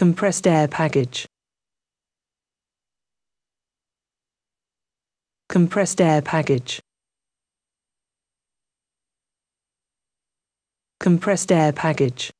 compressed air package compressed air package compressed air package